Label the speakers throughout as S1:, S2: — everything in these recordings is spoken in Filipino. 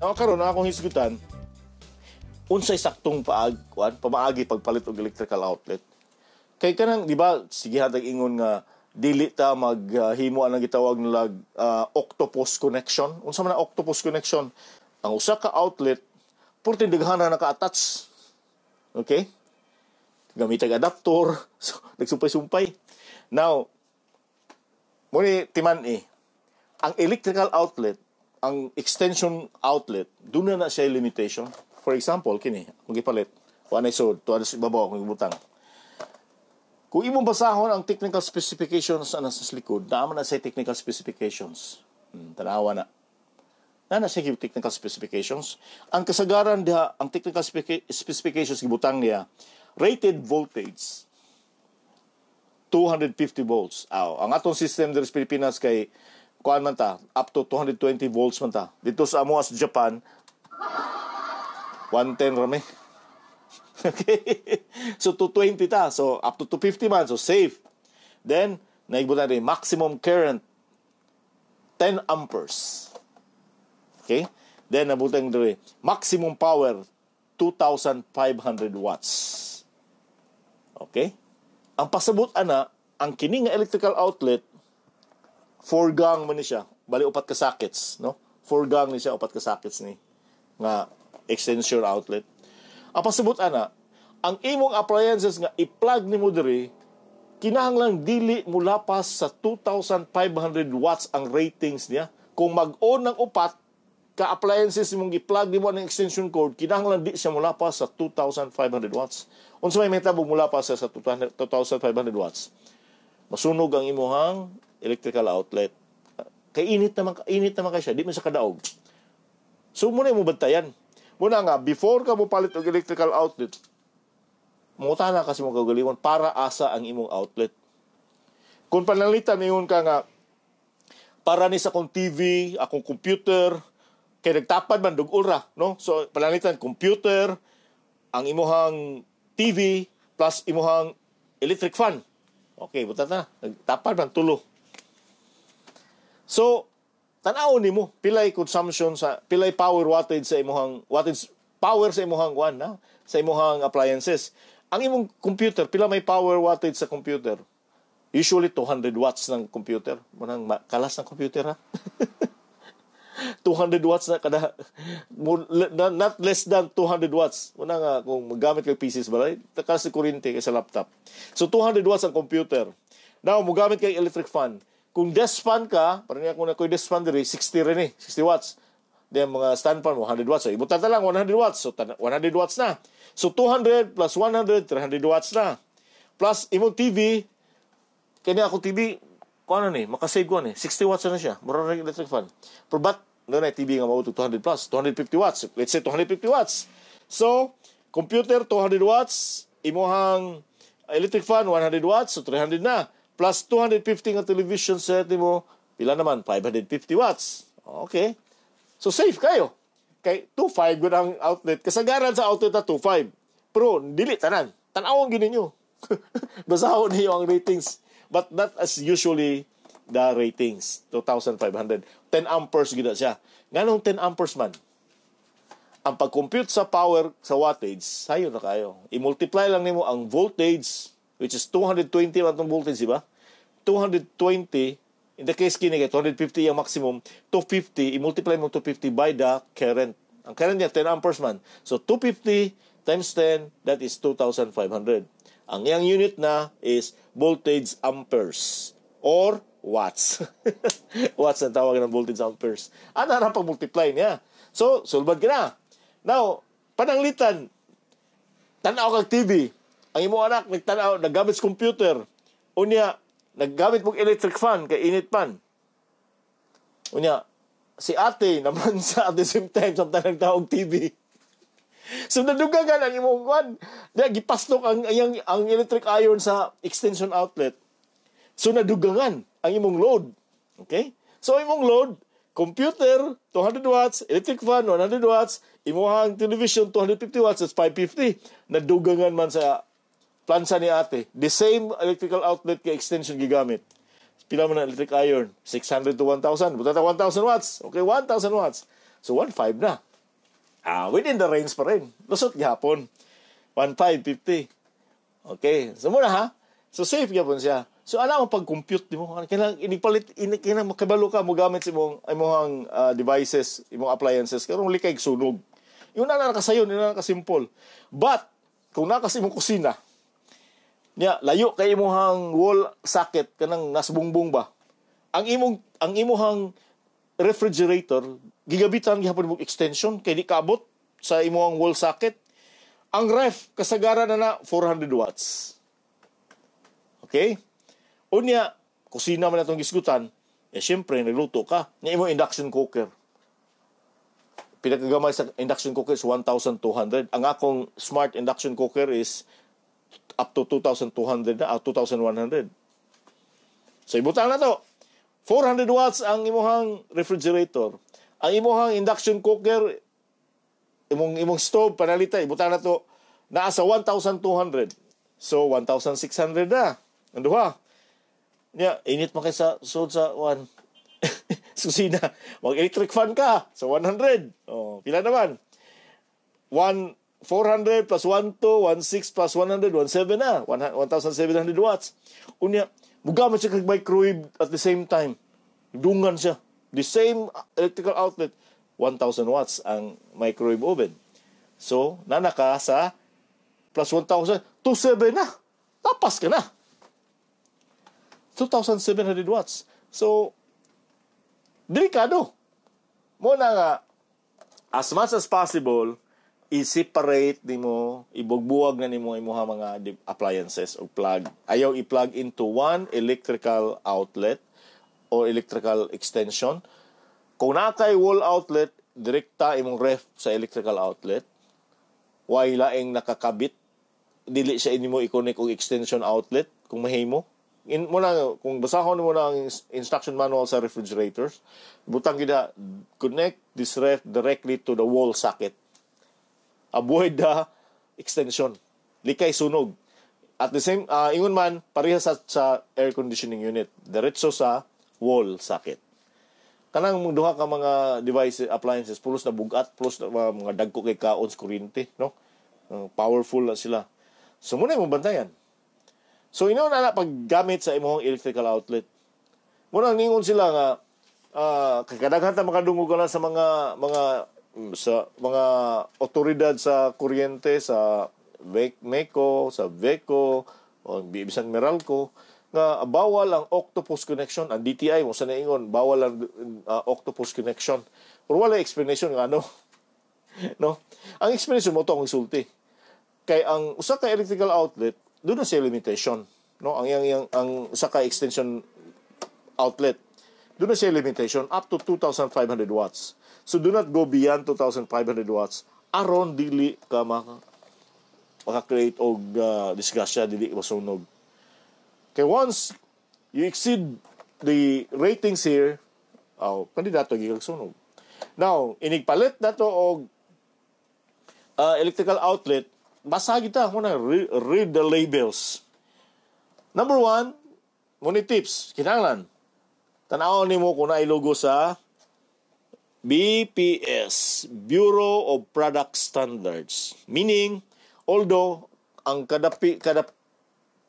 S1: Ako karon akong hisgutan unsay saktong paag kuan pamaagi pagpalit og electrical outlet. Kay kanang di ba sige hatag ingon nga dili ta maghimo uh, ang gitawag nila uh, octopus connection. Unsa man ang octopus connection? Ang usa ka outlet purti daghan na naka-attach. Okay? Gamit ang adapter, so, nagsumpay-sumpay. Now, muni timan eh, ang electrical outlet ang extension outlet, doon na na siya limitation. For example, kini, magipalit, one ay sold, tuwa sa ibabaw, kung ibutang. Kung imong basahon ang technical specifications na nasa likod, naman na sa technical specifications. Hmm, tanawa na. Na na sa technical specifications. Ang kasagaran diha, ang technical specifications gibutang niya, rated voltage 250 volts. Aw, ang atong system diri sa Pilipinas kay kuan man ta up to 220 volts man ta dito sa amo sa Japan 110 rami okay so 220 ta so up to 250 man so safe then naibutan din maximum current 10 amperes okay then nabutan din maximum power 2,500 watts okay ang pasabot ana ang kini nga electrical outlet four gang man ni siya bali upat ka sockets no four gang ni siya upat ka sockets ni nga extension outlet apasabot ana ang imong appliances nga i-plug nimo diri kinahanglan dili mo lapas sa 2500 watts ang ratings niya kung mag-on ng upat ka appliances imong gi-plug nimo ang extension cord kinahanglan di siya mula pa sa 2500 watts unsa may metabog mula pa sa 2500 watts masunog ang imuhang electrical outlet. Kay init naman, init naman kay siya, di man sa kadaog. So, muna mo bantayan. Muna nga, before ka mo palit og electrical outlet, muta na kasi mo kagalingon para asa ang imong outlet. Kung panalitan niyon ka nga, para ni sa kong TV, akong computer, kay nagtapad man dugol ra no so panalitan computer ang imuhang TV plus imuhang electric fan okay buta na nagtapad man tulo So, tanaw ni mo, pilay consumption sa, pilay power wattage sa imuhang, wattage, power sa imuhang one, na? sa imuhang appliances. Ang imong computer, pila may power wattage sa computer? Usually 200 watts ng computer. Munang kalas ng computer ha. 200 watts na kada not less than 200 watts una nga kung magamit kay PCs ba eh? taka sa kuryente kay sa laptop so 200 watts ang computer now magamit kay electric fan kung desk fan ka, parang niya kung na ko'y desk fan diri, 60 rin eh, 60 watts. Then mga stand fan, 100 watts. So, ibutan lang, 100 watts. So, 100 watts na. So, 200 plus 100, 300 watts na. Plus, imong TV, kanya ako TV, kung ano ni, makasave ko ni, 60 watts na siya. Mura na electric fan. Pero ba't na na TV nga mabutog 200 plus, 250 watts. Let's say 250 watts. So, computer 200 watts, imuhang electric fan 100 watts, so 300 na plus 250 nga television set nimo, pila naman 550 watts. Okay. So safe kayo. Kay 25 gud ang outlet. Kasagaran sa outlet na 25. Pero dili tanan. Tan-awon gid ninyo. Basahon niyo ang ratings. But that as usually the ratings 2500 10 amperes gid siya nganong 10 amperes man ang pagcompute sa power sa wattage sayo na kayo i-multiply lang nimo ang voltage which is 220 man tong voltage di ba 220, in the case kini kay 250 ang maximum, 250, i-multiply mo 250 by the current. Ang current niya, 10 amperes man. So, 250 times 10, that is 2,500. Ang iyang unit na is voltage amperes or watts. watts ang tawag ng voltage amperes. Ano ah, na pag-multiply niya? So, sulbad ka na. Now, pananglitan, tanaw kag TV. Ang imo anak nagtanaw, naggamit computer. Unya, naggamit mong electric fan kay init pan. Unya, si ate naman sa at the same time samtang nagtaog TV. so nadugagan ang imong kwan. Diya, gipastok ang, ang, ang electric iron sa extension outlet. So nadugangan ang imong load. Okay? So imong load, computer 200 watts, electric fan 100 watts, imuhang television 250 watts, that's 550. Nadugangan man sa plansa ni ate, the same electrical outlet kay extension gigamit. Pila mo na electric iron, 600 to 1,000. Buta ta 1,000 watts. Okay, 1,000 watts. So, 1,500 na. Ah, within the range pa rin. Lusot gihapon. 1,550. Okay, so muna ha. So, safe gihapon siya. So, ala mo pag-compute mo. Ano, kailang inipalit, in, kailang makabalo ka mo gamit sa imong, imong uh, devices, imong appliances. Karong likay sunog. Yun na na nakasayon, yun na nakasimple. But, kung nakas imong kusina, nya layo kay imuhang wall socket kanang nasbungbong ba ang imong ang imong refrigerator gigabitan gihapon mong extension kay di kaabot sa imong wall socket ang ref kasagaran na na 400 watts okay unya kusina man atong gisgutan eh syempre niluto ka nya imong induction cooker pinakagamay sa induction cooker is 1,200. Ang akong smart induction cooker is up to 2,200 na, uh, ah, 2,100. So, ibutang na to. 400 watts ang imuhang refrigerator. Ang imuhang induction cooker, imong, imong stove, panalita, ibutang na to, naa sa 1,200. So, 1,600 na. Ang duha. yeah, init man kay sa sud sa 1. Susina. Mag electric fan ka. So, 100. Oh, pila naman. 1 400 plus 1 2 16 plus 100 17 na 1700 watts unya mugamit siya kag microwave at the same time dungan siya the same uh, electrical outlet 1000 watts ang microwave oven so nanaka sa plus 1000 27 na tapas ka na 2700 watts so delikado mo na nga as much as possible i-separate nimo, ibugbuwag na nimo imuha mga appliances o plug. Ayaw i-plug into one electrical outlet o electrical extension. Kung nakay wall outlet, direkta imong ref sa electrical outlet. Way laing nakakabit dili siya inimo i-connect og extension outlet kung mahimo. In mo kung basahon mo na ang instruction manual sa refrigerators, butang gid connect this ref directly to the wall socket avoid the extension likay sunog at the same uh, ingon man pareha sa, sa air conditioning unit diretso sa wall socket kanang duha ka mga device appliances plus na bugat plus na uh, mga dagko kay kaon kuryente no uh, powerful na sila so muna mo bantayan so ino na paggamit sa imong electrical outlet muna ningon sila nga uh, ah, kadaghan ta makadungog na sa mga mga Mm, sa mga otoridad sa kuryente sa Meco, sa Veco, o bisan Meralco nga ah, bawal ang octopus connection ang DTI mo sa naingon bawal ang uh, octopus connection or wala explanation nga ano no ang explanation mo to ang isulti kay ang usa ka electrical outlet do na siya limitation no ang ang, yang ang usa ka extension outlet doon na siya limitation up to 2,500 watts. So do not go beyond 2,500 watts aron dili ka maka maka-create og uh, disgrasya dili masunog. Kay once you exceed the ratings here, oh, kandidato gigag sunog. Now, inigpalit nato og uh, electrical outlet, basa kita mo na read the labels. Number one, muna tips, kinahanglan, Tanaw nimo kung naay logo sa BPS, Bureau of Product Standards. Meaning, although ang kada kada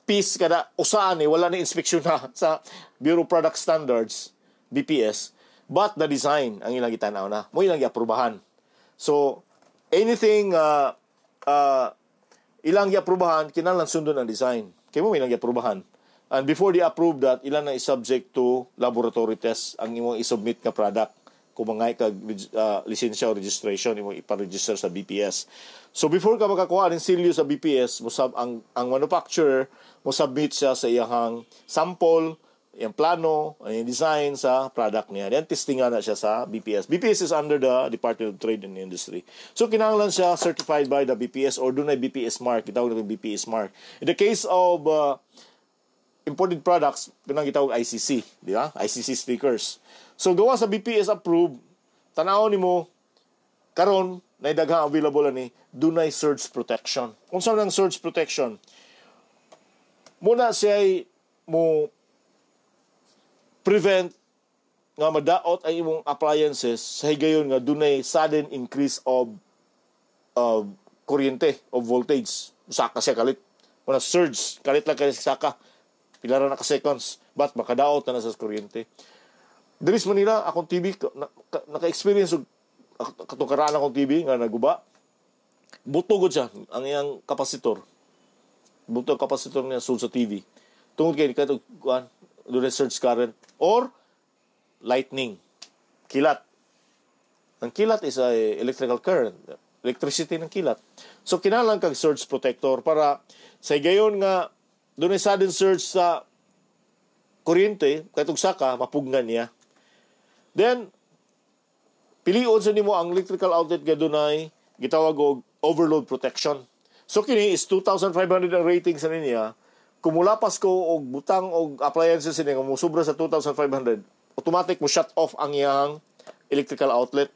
S1: piece kada usaan ni eh, wala ni inspeksyon na sa Bureau of Product Standards, BPS, but the design ang ilang gitanaw na, mo ilang iaprubahan. So, anything uh, uh, ilang iaprubahan, kinahanglan sundon ang design. Kay mo ilang iaprubahan. And before they approve that, ilan na subject to laboratory test ang imong isubmit nga product kung mga kag uh, lisensya o registration imong ipa-register sa BPS. So before ka makakuha ng silyo sa BPS, mo sab ang ang manufacturer mo submit siya sa iyang sample, iyang plano, iyang design sa product niya. Then testing na siya sa BPS. BPS is under the Department of Trade and Industry. So kinahanglan siya certified by the BPS or dunay BPS mark, gitawag na BPS mark. In the case of uh, imported products kanang gitawag ICC di ba ICC stickers so gawa sa BPS approved tanaw nimo karon na daghang available ani dunay surge protection unsa nang surge protection muna siya mo prevent nga madaot ang imong appliances sa higayon nga dunay sudden increase of of kuryente of voltage usa ka siya kalit muna surge kalit lang kay saka pila na ka seconds Ba't makadaot na, sa kuryente diri sa Manila akong TV naka-experience og katong karaan akong TV nga naguba buto gud siya ang iyang kapasitor buto kapasitor niya sul sa TV tungod kay kadto kuan do research current or lightning kilat ang kilat is a eh, electrical current electricity ng kilat so kinalang kag surge protector para sa gayon nga doon ay sudden surge sa kuryente, katong saka, mapugnan niya. Then, piliyon sa nimo ang electrical outlet nga dunay gitawag og overload protection. So kini is 2,500 ang rating sa niya. Kung mulapas ko og butang og appliances niya nga musubra sa 2,500, automatic mo shut off ang iyang electrical outlet.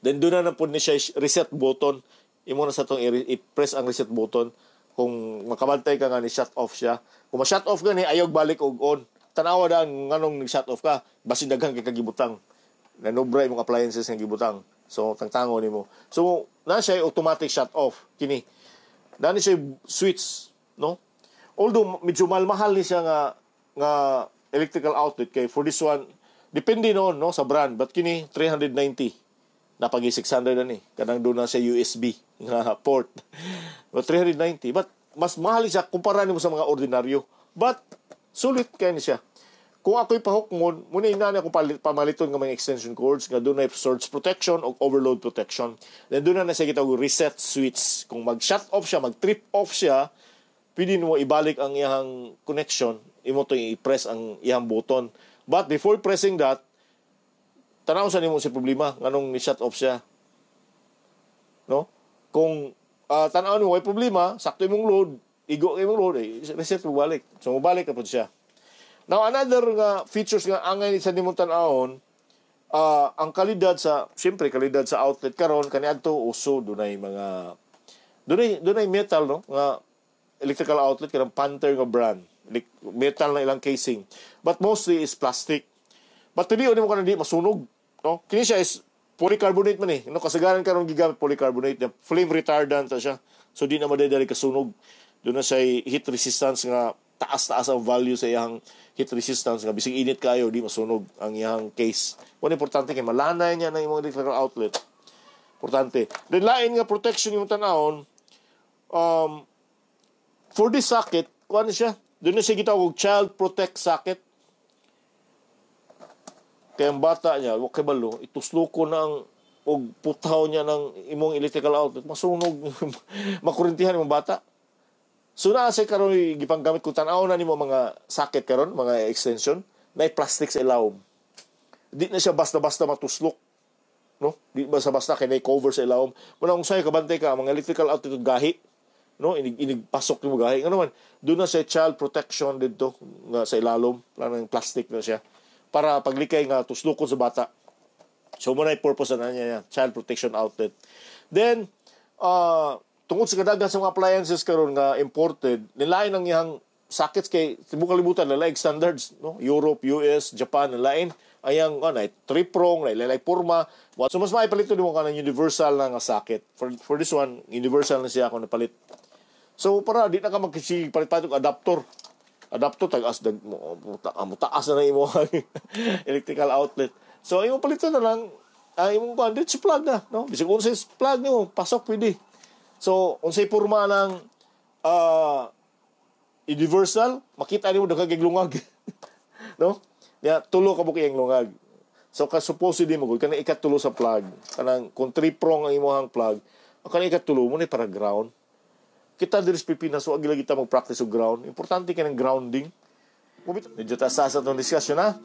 S1: Then doon na na po niya reset button. Imo na sa tong i-press ang reset button kung makabantay ka nga ni shut off siya kung ma-shut off gani ayog balik og on tanawa da nganong ni shut off ka basin daghang kay kagibutang nobra imong appliances nga gibutang so tangtango nimo so na siya automatic shut off kini dani siya switch no although medyo malmahal ni siya nga nga electrical outlet kay for this one depende no no sa brand but kini 390 napagi 600 na ni. Eh. kanang doon na sa USB nga port but 390 but mas mahal siya kumpara nimo sa mga ordinaryo but sulit kay ni siya kung ako'y pahukmon muna ina na akong pamaliton ng mga extension cords nga doon na surge protection o overload protection then doon na na siya kitawag reset switch kung mag shut off siya mag trip off siya pwede mo ibalik ang iyang connection imo to i-press ang iyang button but before pressing that tanaw sa nimo si problema nganong ni shut off siya. No? Kung uh, tanaw nimo way problema, sakto imong load, igo kay imong load, eh, reset mo balik. So balik kapod siya. Now another nga features nga angay ni sa nimo tan-awon uh, ang kalidad sa syempre kalidad sa outlet karon kaniadto uso oh, dunay mga dunay dunay metal no nga electrical outlet kanang Panther nga brand metal na ilang casing but mostly is plastic but tuloy ni mo kanang di masunog No? Kini siya is polycarbonate man eh. No, kasagaran karon gigamit polycarbonate na flame retardant siya. So di na maday dali kasunog. Do na siya heat resistance nga taas-taas ang value sa iyang heat resistance nga bisig init kayo di masunog ang iyang case. One importante kay malanay niya ng imong electrical outlet. Importante. Then lain nga protection yung tanawon um for this socket kuan siya. Doon na siya gitawag child protect socket. Kaya ang bata niya, wa kay balo, itusluko na ang og putaw niya ng imong electrical outlet, masunog, makurintihan imong bata. So na sa karon gipanggamit ko tanaw aw na nimo mga sakit karon, mga extension, na plastic sa ilawom. Di na siya basta-basta matuslok. No? Di basta-basta kay na cover sa ilawom. Muna kung sa'yo kabantay ka, mga electrical outlet gahi, no? Inig, inigpasok nimo gahi. Ano man, doon na siya child protection dito nga sa ilalom, ng plastic na siya para paglikay nga tuslukon sa bata. So mo na purpose na niya child protection outlet. Then uh, ah, tungod sa kadaghan sa mga appliances karon nga imported, nilain ang iyang sakits kay tibo kalibutan lain standards no Europe, US, Japan lain ayang ano ay triprong lay lay porma so mas maipalit nimo ka ng universal na nga sakit for for this one universal na siya ako napalit so para di na ka magkisig palit-palit adapter adapter tag as dag mo oh, ah, mutaas na na imo electrical outlet so imo palitan na lang ang ah, imong kuan dito plug na no bisag unsay plug nimo pasok pwede so unsay porma ng uh, universal makita nimo daghang giglungag no ya tulo ka buki ang lungag so ka supposedly mo gud kana ikatulo sa plug kanang kung three prong ang imo hang plug kanang ikatulo mo ni para ground kita diri sa Pilipinas so gila kita mag-practice og ground importante kay ng grounding medyo taas sa itong discussion na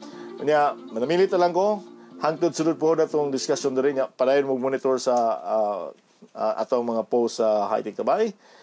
S1: niya manamilit lang ko hangtod sulod po na itong discussion na rin niya mag monitor sa uh, uh, atong mga post sa uh, High Tech Tabay